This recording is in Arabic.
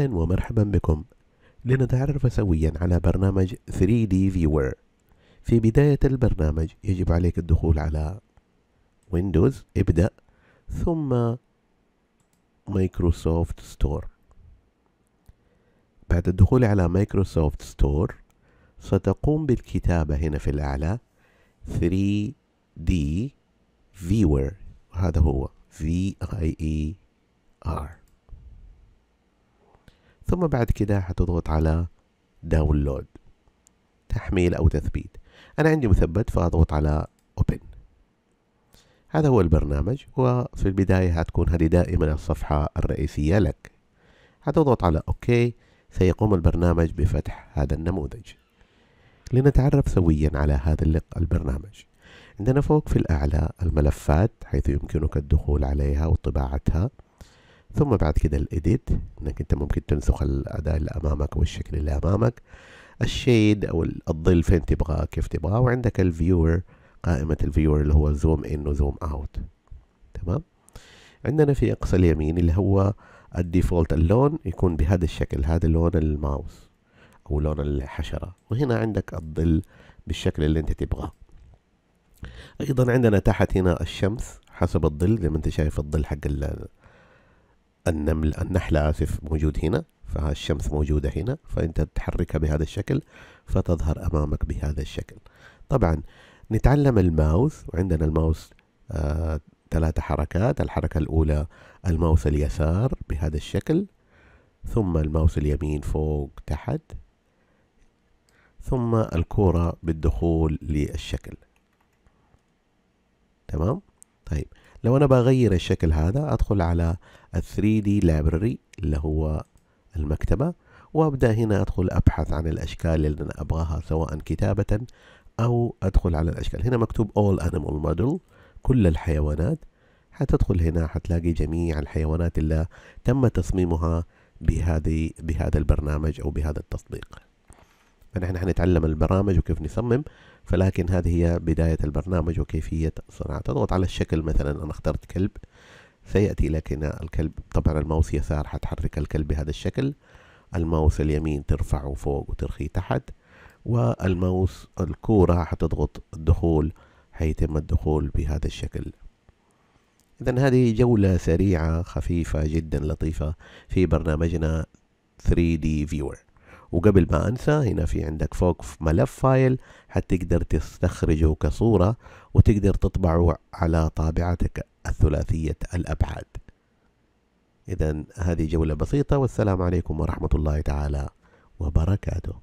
أهلا ومرحبا بكم لنتعرف سويا على برنامج 3D Viewer في بداية البرنامج يجب عليك الدخول على ويندوز ابدأ ثم مايكروسوفت ستور بعد الدخول على مايكروسوفت ستور ستقوم بالكتابة هنا في الأعلى 3D Viewer هذا هو V I E R ثم بعد كده هتضغط على داونلود تحميل أو تثبيت أنا عندي مثبت فأضغط على اوبن هذا هو البرنامج وفي البداية هتكون هذه دائما الصفحة الرئيسية لك هتضغط على اوكي سيقوم البرنامج بفتح هذا النموذج لنتعرف سويا على هذا البرنامج عندنا فوق في الأعلى الملفات حيث يمكنك الدخول عليها وطباعتها ثم بعد كده الإيديت إنك أنت ممكن تنسخ الأداء اللي أمامك والشكل اللي أمامك الشيد أو الظل فين تبغاه كيف تبغاه وعندك الفيور قائمة الفيور اللي هو زوم إن وزوم أوت تمام عندنا في أقصى اليمين اللي هو الديفولت اللون يكون بهذا الشكل هذا لون الماوس أو لون الحشرة وهنا عندك الظل بالشكل اللي أنت تبغاه أيضا عندنا تحت هنا الشمس حسب الظل زي ما أنت شايف الظل حق النمل النحلة آسف موجود هنا فالشمس موجودة هنا فأنت تحركها بهذا الشكل فتظهر أمامك بهذا الشكل طبعا نتعلم الماوس وعندنا الماوس آه ثلاثة حركات الحركة الأولى الماوس اليسار بهذا الشكل ثم الماوس اليمين فوق تحت ثم الكرة بالدخول للشكل تمام طيب لو انا بغير الشكل هذا ادخل على 3 3D library اللي هو المكتبة وابدأ هنا ادخل ابحث عن الاشكال اللي انا ابغاها سواء كتابة او ادخل على الاشكال هنا مكتوب all animal model كل الحيوانات حتدخل هنا حتلاقي جميع الحيوانات اللي تم تصميمها بهذه بهذا البرنامج او بهذا التطبيق فنحن هنتعلم البرامج وكيف نصمم فلكن هذه هي بداية البرنامج وكيفية صناعة تضغط على الشكل مثلا أنا اخترت كلب سيأتي لك هنا الكلب طبعا الماوس يسار حتحرك الكلب بهذا الشكل الماوس اليمين ترفعه فوق وترخيه تحت والماوس الكورة حتضغط الدخول حيتم الدخول بهذا الشكل إذا هذه جولة سريعة خفيفة جدا لطيفة في برنامجنا 3D Viewer وقبل ما أنسى هنا في عندك فوق في ملف فايل حتقدر تستخرجه كصورة وتقدر تطبعه على طابعتك الثلاثية الأبعاد إذا هذه جولة بسيطة والسلام عليكم ورحمة الله تعالى وبركاته